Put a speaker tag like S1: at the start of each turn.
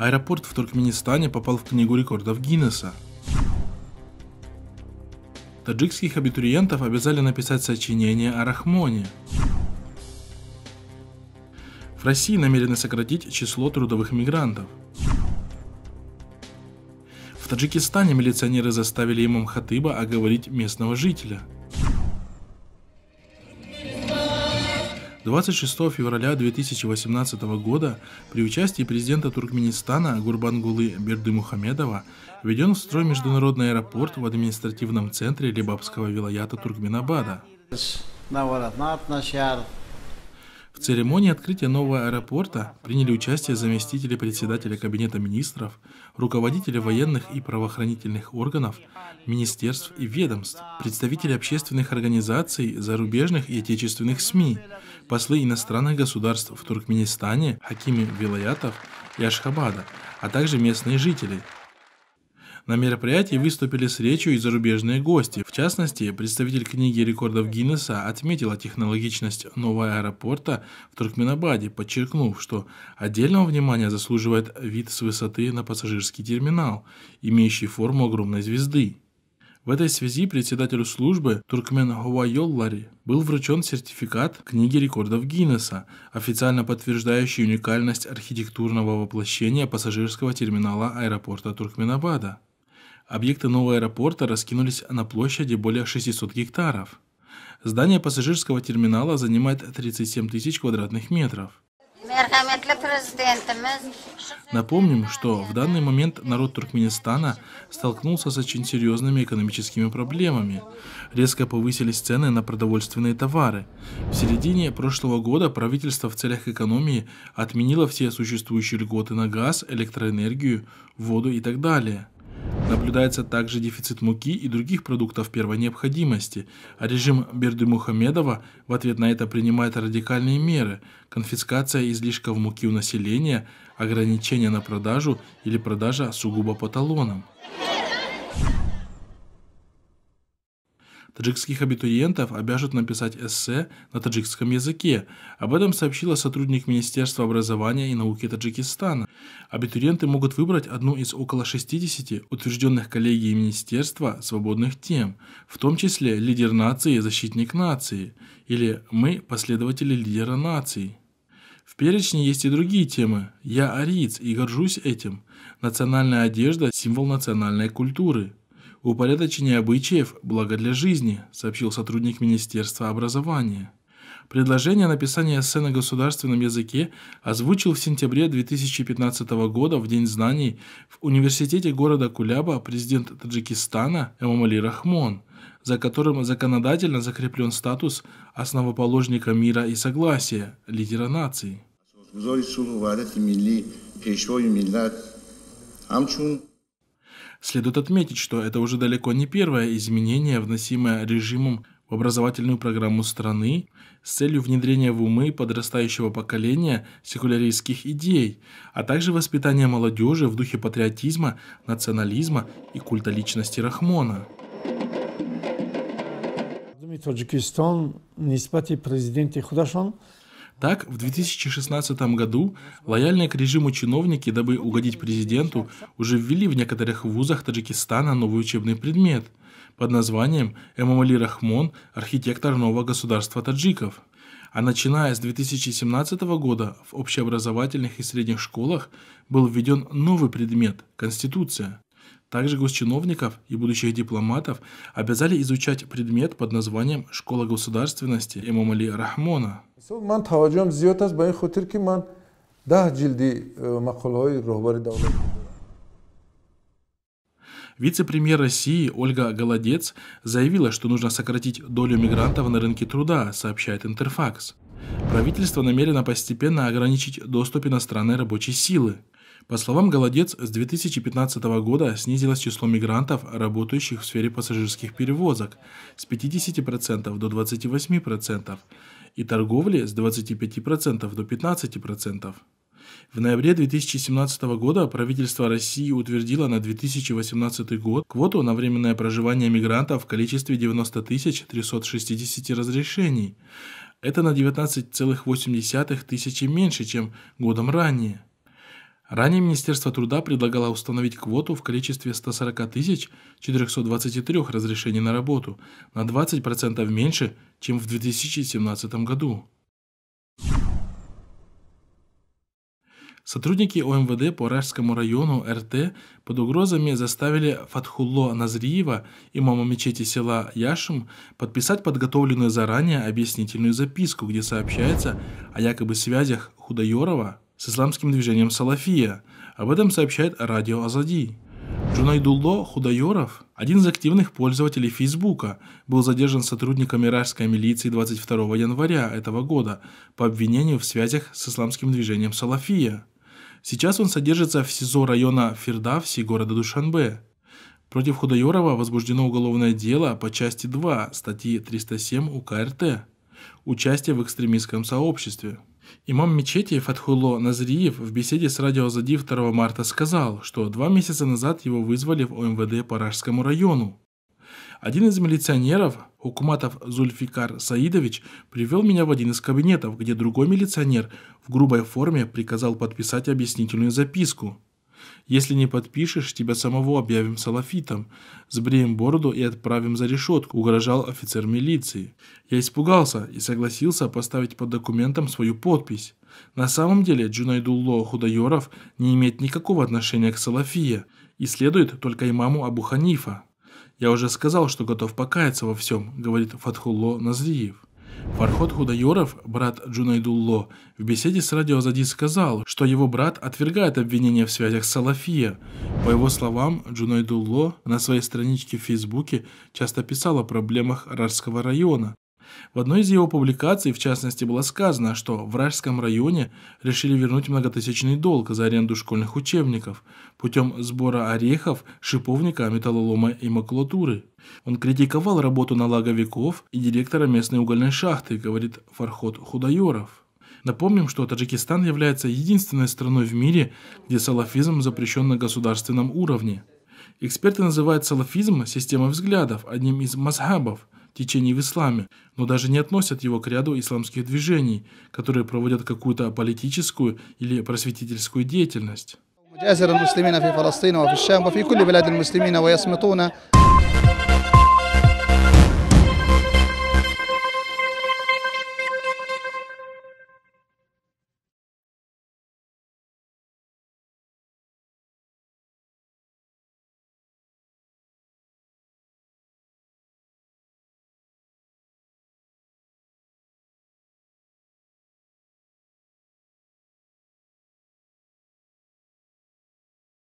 S1: аэропорт в Туркменистане попал в Книгу рекордов Гиннесса. Таджикских абитуриентов обязали написать сочинение о Рахмоне. В России намерены сократить число трудовых мигрантов. В Таджикистане милиционеры заставили имам Хатыба оговорить местного жителя – 26 февраля 2018 года при участии президента Туркменистана Гурбангулы Бердымухамедова введен в строй международный аэропорт в административном центре Лебабского вилаята Туркменабада. В церемонии открытия нового аэропорта приняли участие заместители председателя Кабинета министров, руководители военных и правоохранительных органов, министерств и ведомств, представители общественных организаций, зарубежных и отечественных СМИ – послы иностранных государств в Туркменистане, Хакими Вилаятов и Ашхабада, а также местные жители. На мероприятии выступили с речью и зарубежные гости. В частности, представитель книги рекордов Гиннесса отметила технологичность нового аэропорта в Туркменабаде, подчеркнув, что отдельного внимания заслуживает вид с высоты на пассажирский терминал, имеющий форму огромной звезды. В этой связи председателю службы Туркмен Ховайоллари был вручен сертификат книги рекордов Гиннесса, официально подтверждающий уникальность архитектурного воплощения пассажирского терминала аэропорта Туркменабада. Объекты нового аэропорта раскинулись на площади более 600 гектаров. Здание пассажирского терминала занимает 37 тысяч квадратных метров. Напомним, что в данный момент народ Туркменистана столкнулся с очень серьезными экономическими проблемами. Резко повысились цены на продовольственные товары. В середине прошлого года правительство в целях экономии отменило все существующие льготы на газ, электроэнергию, воду и так далее. Наблюдается также дефицит муки и других продуктов первой необходимости, а режим Берды Мухамедова в ответ на это принимает радикальные меры – конфискация излишков муки у населения, ограничения на продажу или продажа сугубо по талонам. таджикских абитуриентов обяжут написать эссе на таджикском языке. Об этом сообщила сотрудник Министерства образования и науки Таджикистана. Абитуриенты могут выбрать одну из около 60 утвержденных коллегией Министерства свободных тем, в том числе «Лидер нации. Защитник нации» или «Мы – последователи лидера нации». В перечне есть и другие темы. Я ариец и горжусь этим. Национальная одежда – символ национальной культуры. «Упорядочение обычаев – благо для жизни», – сообщил сотрудник Министерства образования. Предложение о написании эссе на государственном языке озвучил в сентябре 2015 года в День знаний в университете города Куляба президент Таджикистана Эмомали Рахмон, за которым законодательно закреплен статус основоположника мира и согласия, лидера нации. Следует отметить, что это уже далеко не первое изменение, вносимое режимом в образовательную программу страны с целью внедрения в умы подрастающего поколения секуляристских идей, а также воспитания молодежи в духе патриотизма, национализма и культа личности Рахмона. Таджикистан, нисбати президенти худашон, так, в 2016 году лояльные к режиму чиновники, дабы угодить президенту, уже ввели в некоторых вузах Таджикистана новый учебный предмет под названием «Эмамали Рахмон. Архитектор нового государства таджиков». А начиная с 2017 года в общеобразовательных и средних школах был введен новый предмет – Конституция. Также госчиновников и будущих дипломатов обязали изучать предмет под названием «Школа государственности» имам Рахмона. Э, Вице-премьер России Ольга Голодец заявила, что нужно сократить долю мигрантов на рынке труда, сообщает Интерфакс. Правительство намерено постепенно ограничить доступ иностранной рабочей силы. По словам Голодец, с 2015 года снизилось число мигрантов, работающих в сфере пассажирских перевозок с 50% до 28% и торговли с 25% до 15%. В ноябре 2017 года правительство России утвердило на 2018 год квоту на временное проживание мигрантов в количестве 90 360 разрешений. Это на 19,8 тысячи меньше, чем годом ранее. Ранее Министерство труда предлагало установить квоту в количестве 140 423 разрешений на работу, на 20% меньше, чем в 2017 году. Сотрудники ОМВД по Рашскому району РТ под угрозами заставили Фатхулло Назриева, маму мечети села Яшим, подписать подготовленную заранее объяснительную записку, где сообщается о якобы связях Худаерова с исламским движением «Салафия». Об этом сообщает радио «Азади». Джунайдулло Худайоров, один из активных пользователей Фейсбука, был задержан сотрудниками иракской милиции 22 января этого года по обвинению в связях с исламским движением «Салафия». Сейчас он содержится в СИЗО района Фердавси города Душанбе. Против Худайорова возбуждено уголовное дело по части 2 статьи 307 УК РТ «Участие в экстремистском сообществе». Имам мечети Фатхуло Назриев в беседе с радио Зади 2 марта сказал, что два месяца назад его вызвали в ОМВД по Ражскому району. Один из милиционеров, Хукуматов Зульфикар Саидович, привел меня в один из кабинетов, где другой милиционер в грубой форме приказал подписать объяснительную записку. Если не подпишешь, тебя самого объявим салафитом, сбреем бороду и отправим за решетку», — угрожал офицер милиции. Я испугался и согласился поставить под документом свою подпись. На самом деле Джунайдулло Худайоров не имеет никакого отношения к салафия и следует только имаму Абу Ханифа. «Я уже сказал, что готов покаяться во всем», — говорит Фатхулло Назриев. Фархот Худайоров, брат Джунайдулло, в беседе с радио Азади сказал, что его брат отвергает обвинения в связях с Салафия. По его словам, Джунайдулло на своей страничке в Фейсбуке часто писал о проблемах Рарского района. В одной из его публикаций, в частности, было сказано, что в Ражском районе решили вернуть многотысячный долг за аренду школьных учебников путем сбора орехов, шиповника, металлолома и макулатуры. Он критиковал работу налоговиков и директора местной угольной шахты, говорит Фархот Худаеров. Напомним, что Таджикистан является единственной страной в мире, где салафизм запрещен на государственном уровне. Эксперты называют салафизм системой взглядов, одним из мазхабов – течений в исламе, но даже не относят его к ряду исламских движений, которые проводят какую-то политическую или просветительскую деятельность.